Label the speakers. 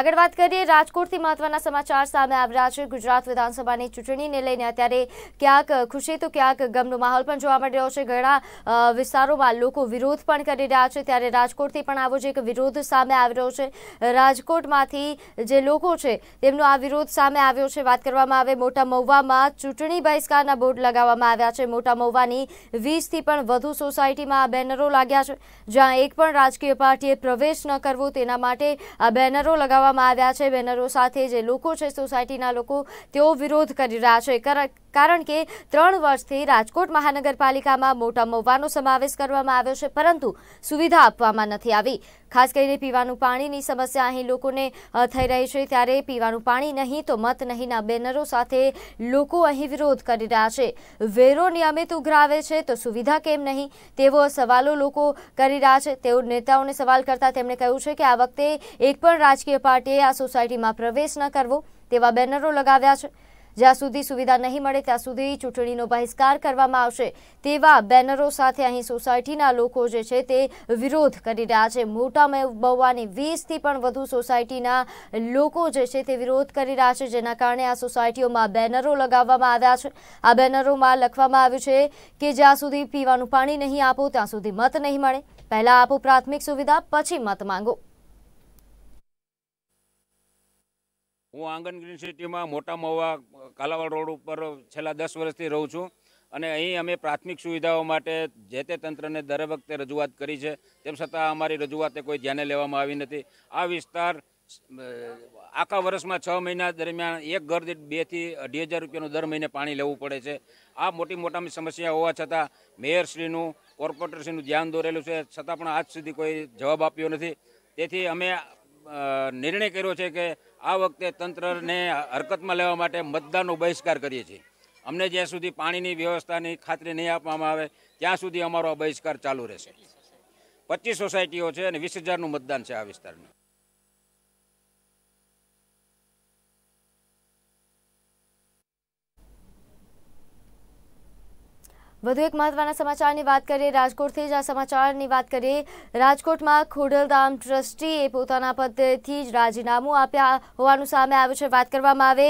Speaker 1: આગળ વાત કરીએ રાજકોટથી મહત્વના સમાચાર સામે આવ્યા છે ગુજરાત વિધાનસભાની ચૂંટણીને લઈને અત્યારે ક્યાંક ખુશી તો ક્યાંક ગમનો માહોલ પણ જોવા મળી રહ્યો છે ઘણા વિસ્તારોમાં લોકો વિરોધ પણ કરી રહ્યા છે ત્યારે રાજકોટથી પણ આવો જે એક વિરોધ સામે આવી રહ્યો છે રાજકોટમાંથી જે લોકો છે તેમનો આ વિરોધ સામે આવ્યો છે વાત કરવામાં આવે મોટા મહુવામાં ચૂંટણી બહિષ્કારના બોર્ડ લગાવવામાં આવ્યા છે મોટા મહુવાની વીસથી પણ વધુ સોસાયટીમાં આ બેનરો લાગ્યા છે જ્યાં એક પણ રાજકીય પાર્ટીએ પ્રવેશ ન કરવો તેના માટે આ બેનરો લગાવવા લગાવવામાં આવ્યા છે બેનરો સાથે જે લોકો છે સોસાયટીના લોકો તેઓ વિરોધ કરી રહ્યા છે કારણ કે ત્રણ વર્ષથી રાજકોટ મહાનગરપાલિકામાં મોટા મૌવાનો સમાવેશ કરવામાં આવ્યો છે પરંતુ સુવિધા આપવામાં નથી આવી ખાસ કરીને પીવાનું પાણીની સમસ્યા અહીં લોકોને થઈ રહી છે ત્યારે પીવાનું પાણી નહીં તો મત નહીંના બેનરો સાથે લોકો અહીં વિરોધ કરી રહ્યા છે વેરો નિયમિત ઉઘરાવે છે તો સુવિધા કેમ નહીં તેવો સવાલો લોકો કરી રહ્યા છે તેઓ નેતાઓને સવાલ કરતા તેમણે કહ્યું છે કે આ વખતે એક પણ રાજકીય પાર્ટીએ આ સોસાયટીમાં પ્રવેશ ન કરવો તેવા બેનરો લગાવ્યા છે જ્યાં સુધી સુવિધા નહીં મળે ત્યાં સુધી ચૂંટણીનો બહિષ્કાર કરવામાં આવશે તેવા બેનરો સાથે અહીં સોસાયટીના લોકો જે છે તે વિરોધ કરી રહ્યા છે મોટા મહુવાની વીસથી પણ વધુ સોસાયટીના લોકો જે છે તે વિરોધ કરી રહ્યા છે જેના કારણે આ સોસાયટીઓમાં બેનરો લગાવવામાં આવ્યા છે આ બેનરોમાં લખવામાં આવ્યું છે કે જ્યાં સુધી પીવાનું પાણી નહીં આપો ત્યાં સુધી મત નહીં મળે પહેલાં આપો પ્રાથમિક સુવિધા પછી મત માંગો
Speaker 2: હું આંગણ ગ્રીન સિટીમાં મોટા મહુવા કાલાવાડ રોડ ઉપર છેલ્લા દસ વર્ષથી રહું છું અને અહીં અમે પ્રાથમિક સુવિધાઓ માટે જે તે તંત્રને દર વખતે રજૂઆત કરી છે તેમ છતાં અમારી રજૂઆતે કોઈ ધ્યાને લેવામાં આવી નથી આ વિસ્તાર આખા વર્ષમાં છ મહિના દરમિયાન એક ઘર દીઠ બેથી અઢી હજાર રૂપિયાનું દર મહિને પાણી લેવું પડે છે આ મોટી મોટામાં સમસ્યા હોવા છતાં મેયરશ્રીનું કોર્પોરેટરશ્રીનું ધ્યાન દોરેલું છે છતાં પણ આજ સુધી કોઈ જવાબ આપ્યો નથી તેથી અમે નિર્ણય કર્યો છે કે આ વખતે તંત્રને હરકતમાં લેવા માટે મતદાનનો બહિષ્કાર કરીએ છીએ અમને જ્યાં સુધી પાણીની વ્યવસ્થાની ખાતરી નહીં આપવામાં આવે ત્યાં સુધી અમારો બહિષ્કાર ચાલુ રહેશે પચીસ સોસાયટીઓ છે અને વીસ હજારનું મતદાન છે આ વિસ્તારનું
Speaker 1: વધુ એક મહત્વના સમાચારની વાત કરીએ રાજકોટથી જ આ સમાચારની વાત કરીએ રાજકોટમાં ખોડલધામ ટ્રસ્ટીએ પોતાના પદેથી જ રાજીનામું આપ્યા હોવાનું સામે આવ્યું છે વાત કરવામાં આવે